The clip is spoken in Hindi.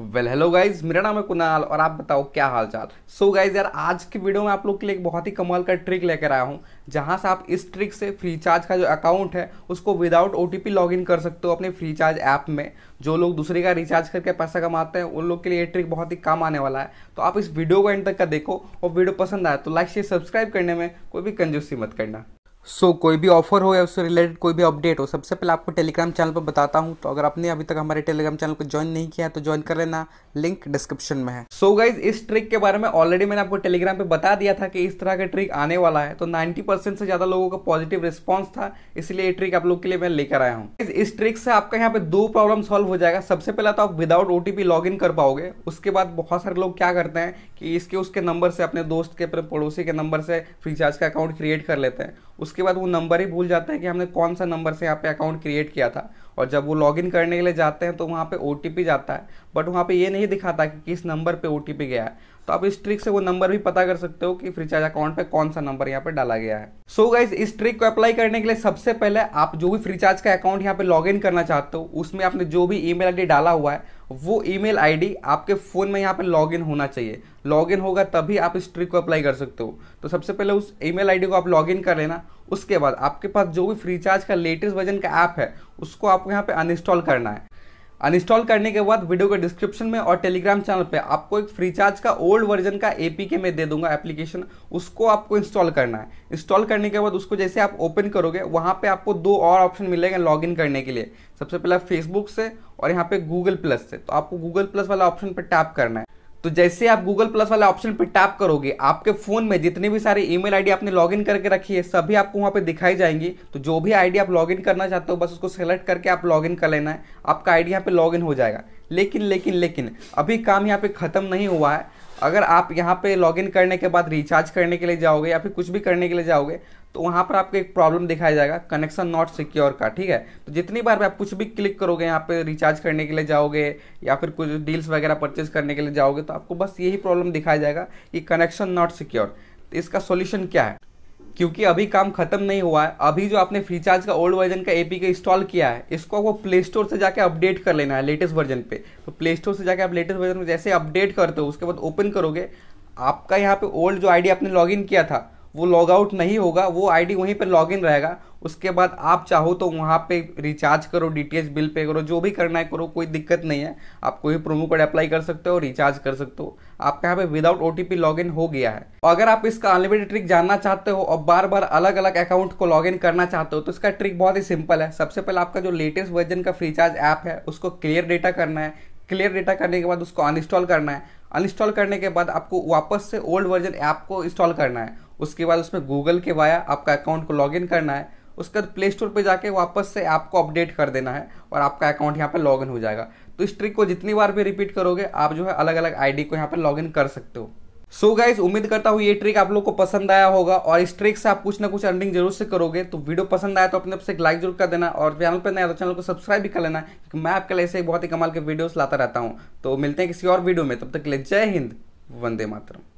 वेल हेलो गाइज मेरा नाम है कुणाल और आप बताओ क्या हाल चाल सो गाइज यार आज की वीडियो में आप लोग के लिए एक बहुत ही कमाल का ट्रिक लेकर आया हूँ जहाँ से आप इस ट्रिक से फ्री चार्ज का जो अकाउंट है उसको विदाउट ओ टी लॉगिन कर सकते हो अपने फ्री चार्ज ऐप में जो लोग दूसरे का रिचार्ज करके पैसा कमाते हैं उन लोग के लिए ये ट्रिक बहुत ही काम आने वाला है तो आप इस वीडियो को एंड तक का देखो और वीडियो पसंद आए तो लाइक शेयर सब्सक्राइब करने में कोई भी कंजूसी मत करना सो so, कोई भी ऑफर हो या उससे रिलेटेड कोई भी अपडेट हो सबसे पहले आपको टेलीग्राम चैनल पर बताता हूँ तो अगर आपने अभी तक हमारे टेलीग्राम चैनल को ज्वाइन नहीं किया है तो ज्वाइन कर लेना लिंक डिस्क्रिप्शन में है सो so गाइज इस ट्रिक के बारे में ऑलरेडी मैंने आपको टेलीग्राम पे बता दिया था कि इस तरह का ट्रिक आने वाला है तो नाइन्टी से ज्यादा लोगों का पॉजिटिव रिस्पॉन्स था इसलिए ये ट्रिक आप लोग के लिए मैं लेकर आया हूँ इस ट्रिक से आपका यहाँ पे दो प्रॉब्लम सॉल्व हो जाएगा सबसे पहला तो आप विदाउट ओ टी कर पाओगे उसके बाद बहुत सारे लोग क्या करते हैं कि इसके उसके नंबर से अपने दोस्त के अपने पड़ोसी के नंबर से फ्रीचार्ज का अकाउंट क्रिएट कर लेते हैं उसके बाद वो नंबर ही भूल जाता है कि हमने कौन सा नंबर से यहाँ पे अकाउंट क्रिएट किया था और जब वो लॉगिन करने के लिए जाते हैं तो वहाँ पे ओ जाता है बट वहाँ पे ये नहीं दिखाता कि किस नंबर पे ओ गया है तो आप इस ट्रिक से वो नंबर भी पता कर सकते हो कि फ्रीचार्ज अकाउंट पे कौन सा नंबर यहाँ पे डाला गया है सो so गाइज इस ट्रिक को अप्लाई करने के लिए सबसे पहले आप जो भी फ्रीचार्ज का अकाउंट यहाँ पे लॉग इन करना चाहते हो उसमें आपने जो भी ईमेल आईडी डाला हुआ है वो ईमेल आईडी आपके फ़ोन में यहाँ पे लॉगिन होना चाहिए लॉगिन होगा तभी आप इस ट्रिक को अप्लाई कर सकते हो तो सबसे पहले उस ईमेल आईडी को आप लॉगिन कर लेना उसके बाद आपके पास जो भी फ्रीचार्ज का लेटेस्ट वर्जन का ऐप है उसको आपको यहाँ पे अनइंस्टॉल करना है अनइंस्टॉल करने के बाद वीडियो के डिस्क्रिप्शन में और टेलीग्राम चैनल पे आपको एक फ्री चार्ज का ओल्ड वर्जन का एपीके मैं दे दूंगा एप्लीकेशन उसको आपको इंस्टॉल करना है इंस्टॉल करने के बाद उसको जैसे आप ओपन करोगे वहां पे आपको दो और ऑप्शन मिलेगा इन करने के लिए सबसे पहला फेसबुक से और यहाँ पे गूगल प्लस से तो आपको गूगल प्लस वाला ऑप्शन पर टैप करना है तो जैसे आप गूगल प्लस वाले ऑप्शन पर टैप करोगे आपके फोन में जितने भी सारे ईमेल आईडी आपने लॉगिन करके रखी है सभी आपको वहां पे दिखाई जाएंगी तो जो भी आईडी आप लॉगिन करना चाहते हो बस उसको सेलेक्ट करके आप लॉगिन कर लेना है आपका आईडी यहाँ पे लॉगिन हो जाएगा लेकिन लेकिन लेकिन अभी काम यहाँ पे खत्म नहीं हुआ है अगर आप यहाँ पे लॉगिन करने के बाद रिचार्ज करने के लिए जाओगे या फिर कुछ भी करने के लिए जाओगे तो वहाँ पर आपको एक प्रॉब्लम दिखाया जाएगा कनेक्शन नॉट सिक्योर का ठीक है तो जितनी बार भी आप कुछ भी क्लिक करोगे यहाँ पे रिचार्ज करने के लिए जाओगे या फिर कुछ डील्स वगैरह परचेज करने के लिए जाओगे तो आपको बस यही प्रॉब्लम दिखाया जाएगा कि कनेक्शन नॉट सिक्योर तो इसका सोल्यूशन क्या है क्योंकि अभी काम खत्म नहीं हुआ है अभी जो आपने फ्री चार्ज का ओल्ड वर्जन का एपी के इंस्टॉल किया है इसको आपको प्ले स्टोर से जाके अपडेट कर लेना है लेटेस्ट वर्जन पे तो प्ले स्टोर से जाके आप लेटेस्ट वर्जन में जैसे अपडेट करते हो उसके बाद ओपन करोगे आपका यहाँ पे ओल्ड जो आईडी आपने इन किया था वो लॉग आउट नहीं होगा वो आईडी वहीं पर लॉग इन रहेगा उसके बाद आप चाहो तो वहाँ पे रिचार्ज करो डीटीएच बिल पे करो जो भी करना है करो कोई दिक्कत नहीं है आप कोई प्रोमो कोड अप्लाई कर सकते हो रिचार्ज कर सकते हो आपके यहाँ पे विदाउट ओ लॉगिन लॉग इन हो गया है तो अगर आप इसका अनलिमिटेड ट्रिक जानना चाहते हो और बार बार अलग अलग अकाउंट को लॉग इन करना चाहते हो तो इसका ट्रिक बहुत ही सिंपल है सबसे पहले आपका जो लेटेस्ट वर्जन का फ्रीचार्ज ऐप है उसको क्लियर डेटा करना है क्लियर डेटा करने के बाद उसको अनइंस्टॉल करना है अनइंस्टॉल करने के बाद आपको वापस से ओल्ड वर्जन ऐप को इंस्टॉल करना है उसके बाद उसमें गूगल के वाया आपका अकाउंट को लॉगिन करना है उसके बाद प्ले स्टोर पर जाके वापस से ऐप को अपडेट कर देना है और आपका अकाउंट यहाँ पर लॉगिन हो जाएगा तो इस ट्रिक को जितनी बार भी रिपीट करोगे आप जो है अलग अलग आईडी को यहाँ पर लॉगिन कर सकते हो सो so गाइज उम्मीद करता हूँ ये ट्रिक आप लोग को पसंद आया होगा और इस ट्रिक से आप कुछ ना कुछ अर्निंग जरूर से करोगे तो वीडियो पसंद आया तो अपने आप से एक लाइक जरूर कर देना और चैनल पर नया तो चैनल को सब्सक्राइब भी कर लेना क्योंकि मैं आपके लिए ऐसे ही बहुत ही कमाल के वीडियोस लाता रहता हूँ तो मिलते हैं किसी और वीडियो में तब तक के लिए जय हिंद वंदे मातरम